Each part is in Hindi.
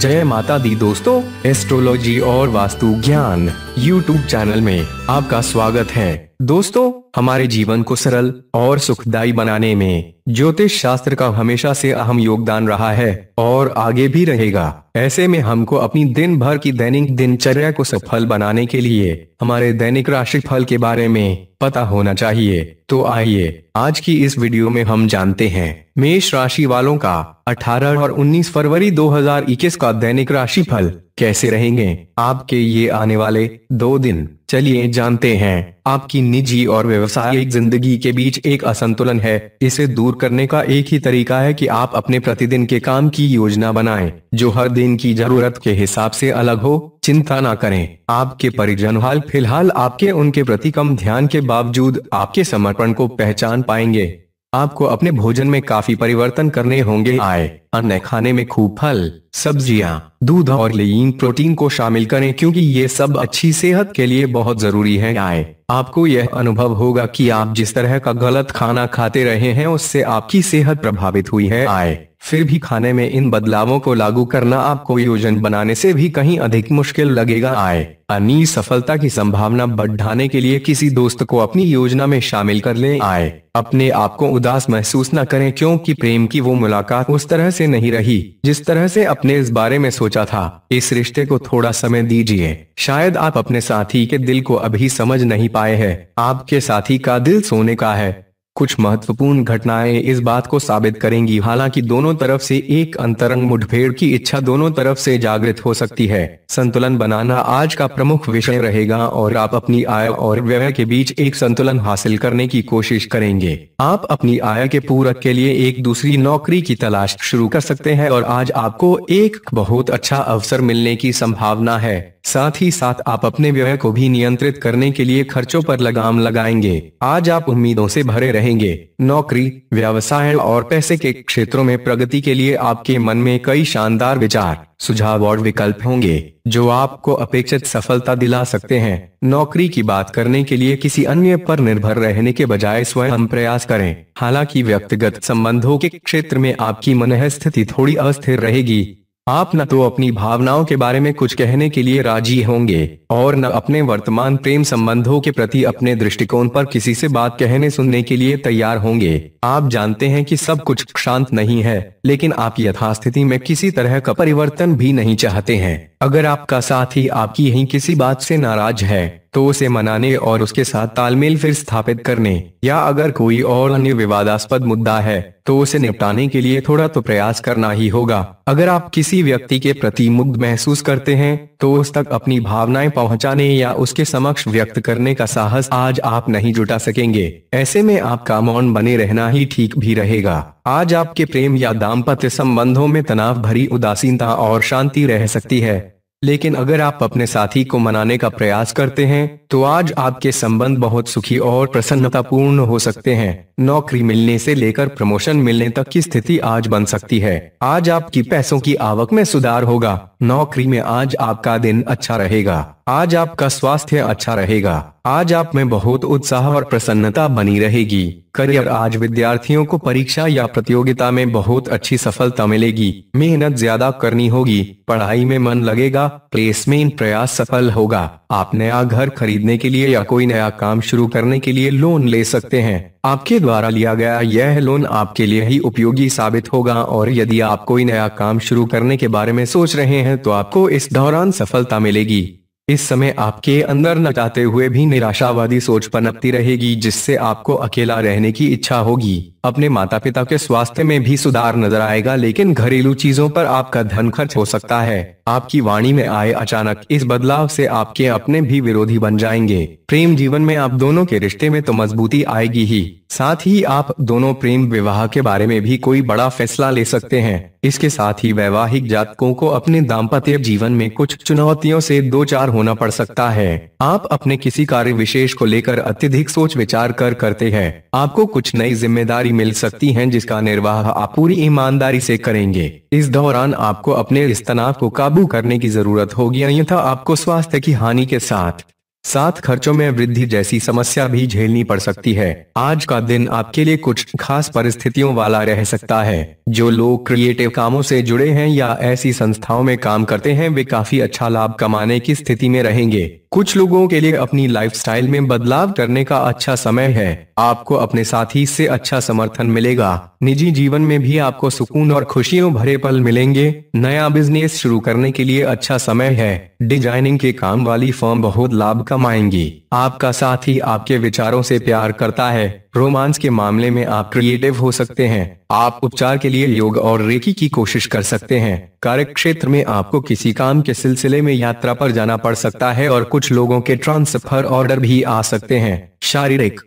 जय माता दी दोस्तों एस्ट्रोलॉजी और वास्तु ज्ञान यूट्यूब चैनल में आपका स्वागत है दोस्तों हमारे जीवन को सरल और सुखदायी बनाने में ज्योतिष शास्त्र का हमेशा से अहम योगदान रहा है और आगे भी रहेगा ऐसे में हमको अपनी दिन भर की दैनिक दिनचर्या को सफल बनाने के लिए हमारे दैनिक राशि फल के बारे में पता होना चाहिए तो आइए आज की इस वीडियो में हम जानते हैं मेष राशि वालों का 18 और 19 फरवरी 2021 का दैनिक राशि फल कैसे रहेंगे आपके ये आने वाले दो दिन चलिए जानते हैं आपकी निजी और व्यवसायिक जिंदगी के बीच एक असंतुलन है इसे दूर करने का एक ही तरीका है कि आप अपने प्रतिदिन के काम की योजना बनाएं, जो हर दिन की जरूरत के हिसाब से अलग हो चिंता ना करें आपके परिजन हाल फिलहाल आपके उनके प्रति कम ध्यान के बावजूद आपके समर्पण को पहचान पाएंगे आपको अपने भोजन में काफी परिवर्तन करने होंगे आए अन्य खाने में खूब फल सब्जियां दूध और लीन प्रोटीन को शामिल करें क्योंकि ये सब अच्छी सेहत के लिए बहुत जरूरी है आए आपको यह अनुभव होगा कि आप जिस तरह का गलत खाना खाते रहे हैं उससे आपकी सेहत प्रभावित हुई है आए फिर भी खाने में इन बदलावों को लागू करना आपको योजन बनाने से भी कहीं अधिक मुश्किल लगेगा आए अन्य सफलता की संभावना बढ़ाने के लिए किसी दोस्त को अपनी योजना में शामिल कर ले आए अपने आप को उदास महसूस न करें क्योंकि प्रेम की वो मुलाकात उस तरह से नहीं रही जिस तरह से अपने इस बारे में सोचा था इस रिश्ते को थोड़ा समय दीजिए शायद आप अपने साथी के दिल को अभी समझ नहीं पाए हैं आपके साथी का दिल सोने का है कुछ महत्वपूर्ण घटनाएं इस बात को साबित करेंगी हालांकि दोनों तरफ से एक अंतरंग मुठभेड़ की इच्छा दोनों तरफ से जागृत हो सकती है संतुलन बनाना आज का प्रमुख विषय रहेगा और आप अपनी आय और व्यय के बीच एक संतुलन हासिल करने की कोशिश करेंगे आप अपनी आय के पूरक के लिए एक दूसरी नौकरी की तलाश शुरू कर सकते हैं और आज आपको एक बहुत अच्छा अवसर मिलने की संभावना है साथ ही साथ आप अपने व्यय को भी नियंत्रित करने के लिए खर्चों पर लगाम लगाएंगे आज आप उम्मीदों से भरे रहे रहेंगे नौकरी व्यवसाय और पैसे के क्षेत्रों में प्रगति के लिए आपके मन में कई शानदार विचार सुझाव और विकल्प होंगे जो आपको अपेक्षित सफलता दिला सकते हैं नौकरी की बात करने के लिए किसी अन्य पर निर्भर रहने के बजाय स्वयं प्रयास करें हालांकि व्यक्तिगत संबंधों के क्षेत्र में आपकी मन स्थिति थोड़ी अस्थिर रहेगी आप न तो अपनी भावनाओं के बारे में कुछ कहने के लिए राजी होंगे और न अपने वर्तमान प्रेम संबंधों के प्रति अपने दृष्टिकोण पर किसी से बात कहने सुनने के लिए तैयार होंगे आप जानते हैं कि सब कुछ शांत नहीं है लेकिन आप यथास्थिति में किसी तरह का परिवर्तन भी नहीं चाहते हैं अगर आपका साथ ही आपकी ही किसी बात से नाराज है तो उसे मनाने और उसके साथ तालमेल फिर स्थापित करने या अगर कोई और अन्य विवादास्पद मुद्दा है तो उसे निपटाने के लिए थोड़ा तो प्रयास करना ही होगा अगर आप किसी व्यक्ति के प्रति मुग्ध महसूस करते हैं तो उस तक अपनी भावनाएं पहुंचाने या उसके समक्ष व्यक्त करने का साहस आज आप नहीं जुटा सकेंगे ऐसे में आपका मौन बने रहना ही ठीक भी रहेगा आज आपके प्रेम या दाम्पत्य संबंधों में तनाव भरी उदासीनता और शांति रह सकती है लेकिन अगर आप अपने साथी को मनाने का प्रयास करते हैं तो आज आपके संबंध बहुत सुखी और प्रसन्नतापूर्ण हो सकते हैं नौकरी मिलने से लेकर प्रमोशन मिलने तक की स्थिति आज बन सकती है आज आपकी पैसों की आवक में सुधार होगा नौकरी में आज आपका दिन अच्छा रहेगा आज आपका स्वास्थ्य अच्छा रहेगा आज आप में बहुत उत्साह और प्रसन्नता बनी रहेगी करियर आज विद्यार्थियों को परीक्षा या प्रतियोगिता में बहुत अच्छी सफलता मिलेगी मेहनत ज्यादा करनी होगी पढ़ाई में मन लगेगा प्लेसमेंट प्रयास सफल होगा आप नया घर खरीदने के लिए या कोई नया काम शुरू करने के लिए लोन ले सकते हैं आपके द्वारा लिया गया यह लोन आपके लिए ही उपयोगी साबित होगा और यदि आप कोई नया काम शुरू करने के बारे में सोच रहे हैं तो आपको इस दौरान सफलता मिलेगी इस समय आपके अंदर न जाते हुए भी निराशावादी सोच पनपती रहेगी जिससे आपको अकेला रहने की इच्छा होगी अपने माता पिता के स्वास्थ्य में भी सुधार नजर आएगा लेकिन घरेलू चीजों पर आपका धन खर्च हो सकता है आपकी वाणी में आए अचानक इस बदलाव से आपके अपने भी विरोधी बन जाएंगे प्रेम जीवन में आप दोनों के रिश्ते में तो मजबूती आएगी ही साथ ही आप दोनों प्रेम विवाह के बारे में भी कोई बड़ा फैसला ले सकते हैं इसके साथ ही वैवाहिक जातकों को अपने दाम्पत्य जीवन में कुछ चुनौतियों से दो चार होना पड़ सकता है आप अपने किसी कार्य विशेष को लेकर अत्यधिक सोच विचार कर करते हैं आपको कुछ नई जिम्मेदारी मिल सकती है जिसका निर्वाह आप पूरी ईमानदारी से करेंगे इस दौरान आपको अपने इस तनाव को काबू करने की जरूरत होगी अन्यथा आपको स्वास्थ्य की हानि के साथ साथ खर्चों में वृद्धि जैसी समस्या भी झेलनी पड़ सकती है आज का दिन आपके लिए कुछ खास परिस्थितियों वाला रह सकता है जो लोग क्रिएटिव कामों से जुड़े हैं या ऐसी संस्थाओं में काम करते हैं वे काफी अच्छा लाभ कमाने की स्थिति में रहेंगे कुछ लोगों के लिए अपनी लाइफस्टाइल में बदलाव करने का अच्छा समय है आपको अपने साथी से अच्छा समर्थन मिलेगा निजी जीवन में भी आपको सुकून और खुशियों भरे पल मिलेंगे नया बिजनेस शुरू करने के लिए अच्छा समय है डिजाइनिंग के काम वाली फॉर्म बहुत लाभ कमाएंगी आपका साथी आपके विचारों से प्यार करता है रोमांस के मामले में आप क्रिएटिव हो सकते हैं आप उपचार के लिए योग और रेकी की कोशिश कर सकते हैं कार्य क्षेत्र में आपको किसी काम के सिलसिले में यात्रा पर जाना पड़ सकता है और कुछ लोगों के ट्रांसफर ऑर्डर भी आ सकते हैं शारीरिक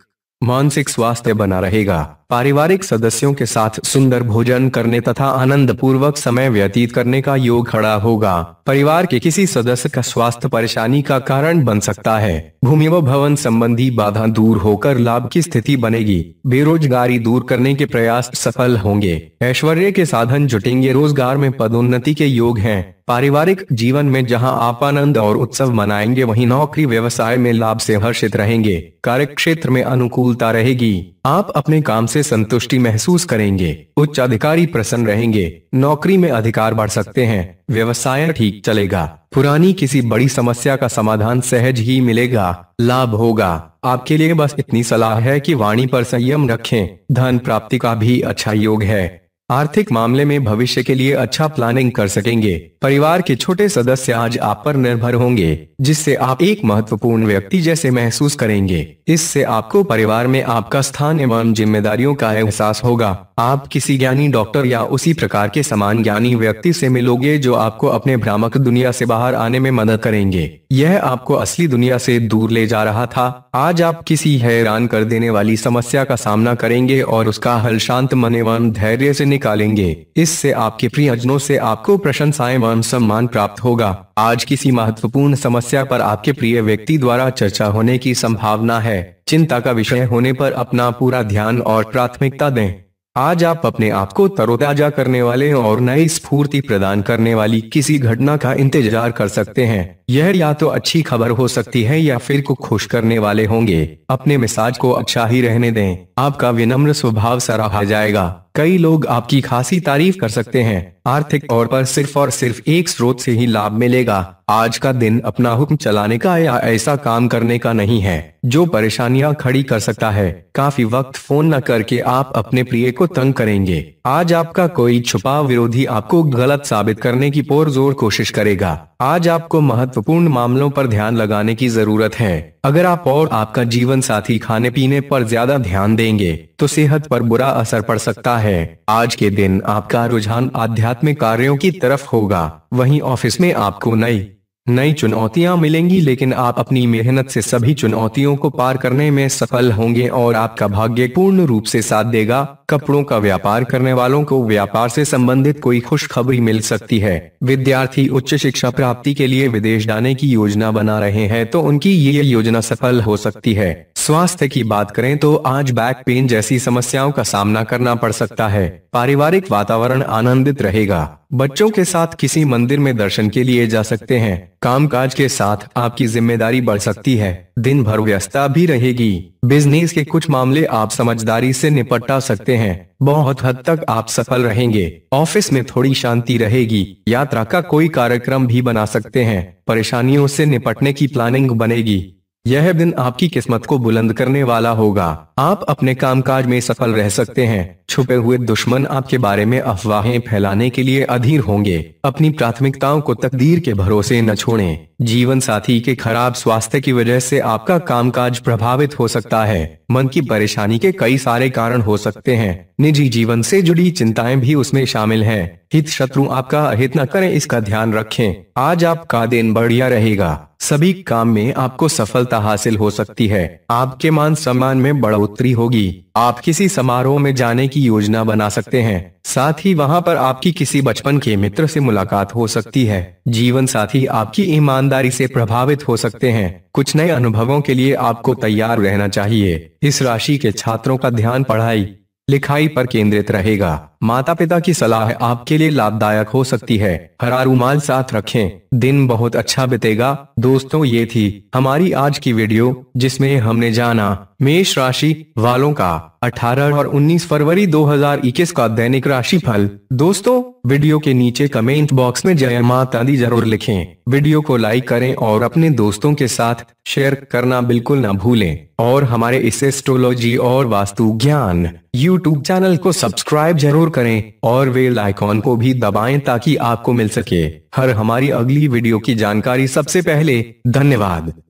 मानसिक स्वास्थ्य बना रहेगा पारिवारिक सदस्यों के साथ सुंदर भोजन करने तथा आनंद पूर्वक समय व्यतीत करने का योग खड़ा होगा परिवार के किसी सदस्य का स्वास्थ्य परेशानी का कारण बन सकता है भूमि व भवन संबंधी बाधा दूर होकर लाभ की स्थिति बनेगी बेरोजगारी दूर करने के प्रयास सफल होंगे ऐश्वर्य के साधन जुटेंगे रोजगार में पदोन्नति के योग है पारिवारिक जीवन में जहां आप आनंद और उत्सव मनाएंगे वहीं नौकरी व्यवसाय में लाभ से हर्षित रहेंगे कार्यक्षेत्र में अनुकूलता रहेगी आप अपने काम से संतुष्टि महसूस करेंगे उच्च अधिकारी प्रसन्न रहेंगे नौकरी में अधिकार बढ़ सकते हैं व्यवसाय ठीक चलेगा पुरानी किसी बड़ी समस्या का समाधान सहज ही मिलेगा लाभ होगा आपके लिए बस इतनी सलाह है कि वाणी पर संयम रखें धन प्राप्ति का भी अच्छा योग है आर्थिक मामले में भविष्य के लिए अच्छा प्लानिंग कर सकेंगे परिवार के छोटे सदस्य आज आप पर निर्भर होंगे जिससे आप एक महत्वपूर्ण व्यक्ति जैसे महसूस करेंगे इससे आपको परिवार में आपका स्थान एवं जिम्मेदारियों का एहसास होगा आप किसी ज्ञानी डॉक्टर या उसी प्रकार के समान ज्ञानी व्यक्ति से मिलोगे जो आपको अपने भ्रामक दुनिया से बाहर आने में मदद करेंगे यह आपको असली दुनिया से दूर ले जा रहा था आज आप किसी हैरान कर देने वाली समस्या का सामना करेंगे और उसका हल शांत मन एवं धैर्य से निकालेंगे इससे आपके प्रियजनों से आपको प्रशंसा एवं सम्मान प्राप्त होगा आज किसी महत्वपूर्ण समस्या पर आपके प्रिय व्यक्ति द्वारा चर्चा होने की संभावना है चिंता का विषय होने पर अपना पूरा ध्यान और प्राथमिकता दें आज आप अपने आप को तरोताजा करने वाले और नई स्फूर्ति प्रदान करने वाली किसी घटना का इंतजार कर सकते हैं यह या तो अच्छी खबर हो सकती है या फिर को खुश करने वाले होंगे अपने मिसाज को अच्छा ही रहने दें आपका विनम्र स्वभाव सराहा जाएगा कई लोग आपकी खासी तारीफ कर सकते हैं आर्थिक तौर पर सिर्फ और सिर्फ एक स्रोत से ही लाभ मिलेगा आज का दिन अपना हुक्म चलाने का या ऐसा काम करने का नहीं है जो परेशानियां खड़ी कर सकता है काफी वक्त फोन न करके आप अपने प्रिय को तंग करेंगे आज आपका कोई छुपा विरोधी आपको गलत साबित करने की पोर जोर कोशिश करेगा आज आपको महत्वपूर्ण मामलों पर ध्यान लगाने की जरूरत है अगर आप और आपका जीवन साथी खाने पीने पर ज्यादा ध्यान देंगे तो सेहत पर बुरा असर पड़ सकता है आज के दिन आपका रुझान आध्यात्म में कार्यों की तरफ होगा वहीं ऑफिस में आपको नई नई चुनौतियां मिलेंगी लेकिन आप अपनी मेहनत से सभी चुनौतियों को पार करने में सफल होंगे और आपका भाग्य पूर्ण रूप से साथ देगा कपड़ों का व्यापार करने वालों को व्यापार से संबंधित कोई खुशखबरी मिल सकती है विद्यार्थी उच्च शिक्षा प्राप्ति के लिए विदेश जाने की योजना बना रहे हैं तो उनकी ये योजना सफल हो सकती है स्वास्थ्य की बात करें तो आज बैक पेन जैसी समस्याओं का सामना करना पड़ सकता है पारिवारिक वातावरण आनंदित रहेगा बच्चों के साथ किसी मंदिर में दर्शन के लिए जा सकते हैं कामकाज के साथ आपकी जिम्मेदारी बढ़ सकती है दिन भर व्यस्तता भी रहेगी बिजनेस के कुछ मामले आप समझदारी से निपटा सकते हैं बहुत हद तक आप सफल रहेंगे ऑफिस में थोड़ी शांति रहेगी यात्रा का कोई कार्यक्रम भी बना सकते हैं परेशानियों से निपटने की प्लानिंग बनेगी यह दिन आपकी किस्मत को बुलंद करने वाला होगा आप अपने कामकाज में सफल रह सकते हैं छुपे हुए दुश्मन आपके बारे में अफवाहें फैलाने के लिए अधीर होंगे अपनी प्राथमिकताओं को तकदीर के भरोसे न छोड़ें। जीवन साथी के खराब स्वास्थ्य की वजह से आपका कामकाज प्रभावित हो सकता है मन की परेशानी के कई सारे कारण हो सकते हैं निजी जीवन से जुड़ी चिंताएं भी उसमें शामिल है हित शत्रु आपका अहित न करें इसका ध्यान रखें आज आपका दिन बढ़िया रहेगा सभी काम में आपको सफलता हासिल हो सकती है आपके मान सम्मान में बढ़ोतरी बढ़ोतरी होगी आप किसी समारोह में जाने की योजना बना सकते हैं साथ ही वहाँ पर आपकी किसी बचपन के मित्र से मुलाकात हो सकती है जीवन साथी आपकी ईमानदारी से प्रभावित हो सकते हैं कुछ नए अनुभवों के लिए आपको तैयार रहना चाहिए इस राशि के छात्रों का ध्यान पढ़ाई लिखाई पर केंद्रित रहेगा माता पिता की सलाह आपके लिए लाभदायक हो सकती है हरा रूमाल साथ रखें दिन बहुत अच्छा बीतेगा दोस्तों ये थी हमारी आज की वीडियो जिसमें हमने जाना मेष राशि वालों का 18 और 19 फरवरी 2021 का दैनिक राशि फल दोस्तों वीडियो के नीचे कमेंट बॉक्स में जय माता दी जरूर लिखें वीडियो को लाइक करें और अपने दोस्तों के साथ शेयर करना बिल्कुल ना भूलें और हमारे इस एस्ट्रोलॉजी और वास्तु ज्ञान यूट्यूब चैनल को सब्सक्राइब जरूर जरूर करें और वेल आइकॉन को भी दबाएं ताकि आपको मिल सके हर हमारी अगली वीडियो की जानकारी सबसे पहले धन्यवाद